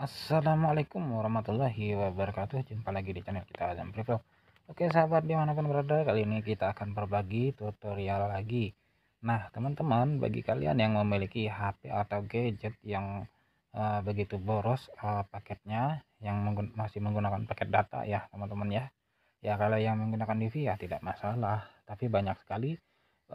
Assalamualaikum warahmatullahi wabarakatuh Jumpa lagi di channel kita Azam Prevlog Oke sahabat dimanapun berada Kali ini kita akan berbagi tutorial lagi Nah teman-teman Bagi kalian yang memiliki HP atau gadget Yang uh, begitu boros uh, paketnya Yang menggun masih menggunakan paket data ya teman-teman ya Ya kalau yang menggunakan DV ya tidak masalah Tapi banyak sekali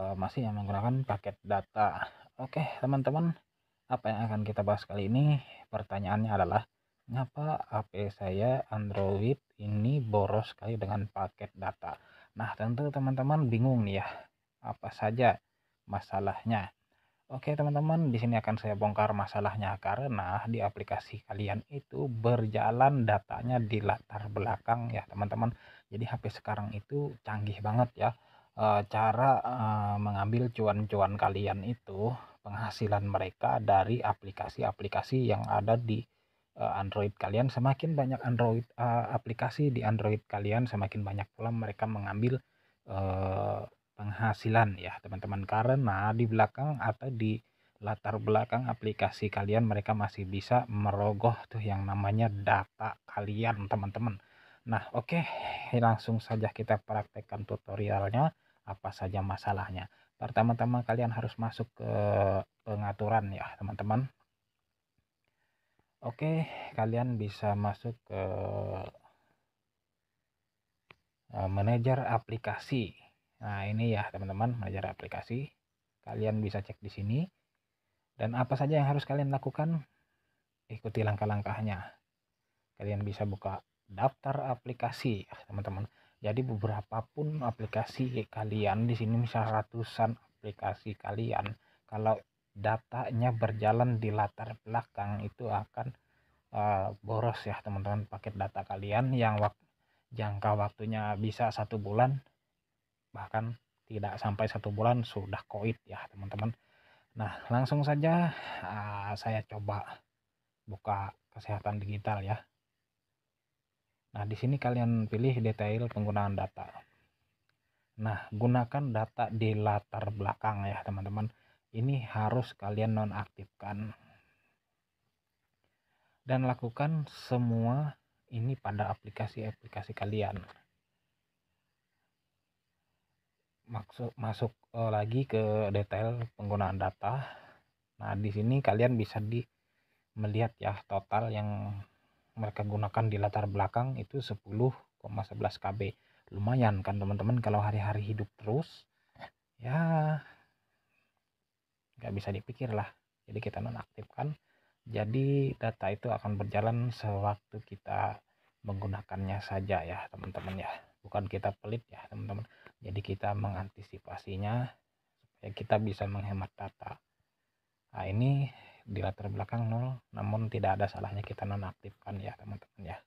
uh, masih yang menggunakan paket data Oke teman-teman apa yang akan kita bahas kali ini pertanyaannya adalah mengapa HP saya Android ini boros sekali dengan paket data nah tentu teman-teman bingung nih ya apa saja masalahnya Oke teman-teman di sini akan saya bongkar masalahnya karena di aplikasi kalian itu berjalan datanya di latar belakang ya teman-teman jadi HP sekarang itu canggih banget ya cara mengambil cuan-cuan kalian itu penghasilan mereka dari aplikasi-aplikasi yang ada di uh, Android kalian. Semakin banyak Android uh, aplikasi di Android kalian, semakin banyak pula mereka mengambil uh, penghasilan ya, teman-teman. Karena di belakang atau di latar belakang aplikasi kalian mereka masih bisa merogoh tuh yang namanya data kalian teman-teman nah oke okay. langsung saja kita praktekkan tutorialnya apa saja masalahnya pertama-tama kalian harus masuk ke pengaturan ya teman-teman oke kalian bisa masuk ke e, manajer aplikasi nah ini ya teman-teman manajer aplikasi kalian bisa cek di sini dan apa saja yang harus kalian lakukan ikuti langkah-langkahnya kalian bisa buka daftar aplikasi teman-teman jadi beberapa pun aplikasi kalian di sini misal ratusan aplikasi kalian kalau datanya berjalan di latar belakang itu akan uh, boros ya teman-teman paket data kalian yang wak jangka waktunya bisa satu bulan bahkan tidak sampai satu bulan sudah koit ya teman-teman nah langsung saja uh, saya coba buka kesehatan digital ya Nah, di sini kalian pilih detail penggunaan data. Nah, gunakan data di latar belakang ya, teman-teman. Ini harus kalian nonaktifkan. Dan lakukan semua ini pada aplikasi-aplikasi kalian. Maksud masuk eh, lagi ke detail penggunaan data. Nah, di sini kalian bisa di melihat ya total yang mereka gunakan di latar belakang itu 10,11 KB lumayan kan teman-teman kalau hari-hari hidup terus ya nggak bisa dipikir lah jadi kita nonaktifkan jadi data itu akan berjalan sewaktu kita menggunakannya saja ya teman-teman ya bukan kita pelit ya teman-teman jadi kita mengantisipasinya supaya kita bisa menghemat data nah ini di latar belakang nol, namun tidak ada salahnya kita nonaktifkan ya teman-teman ya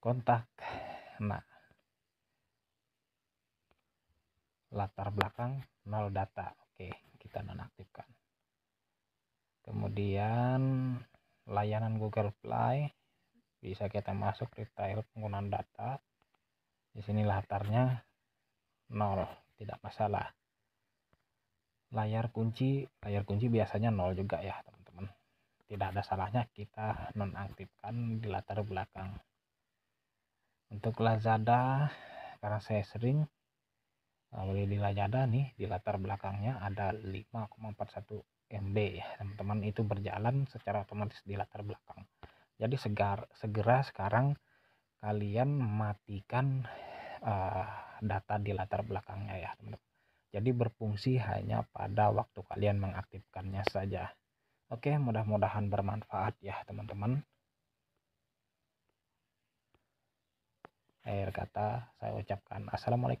kontak nah latar belakang nol data oke kita nonaktifkan kemudian layanan Google Play bisa kita masuk di retail penggunaan data di sini latarnya nol, tidak masalah layar kunci layar kunci biasanya nol juga ya teman-teman tidak ada salahnya kita nonaktifkan di latar belakang untuk Lazada karena saya sering eh, beli di Lazada nih di latar belakangnya ada 5,41 MB ya teman-teman itu berjalan secara otomatis di latar belakang jadi segar segera sekarang kalian matikan uh, data di latar belakangnya ya teman-teman jadi berfungsi hanya pada waktu kalian mengaktifkannya saja. Oke, mudah-mudahan bermanfaat ya teman-teman. Akhir kata saya ucapkan Assalamualaikum.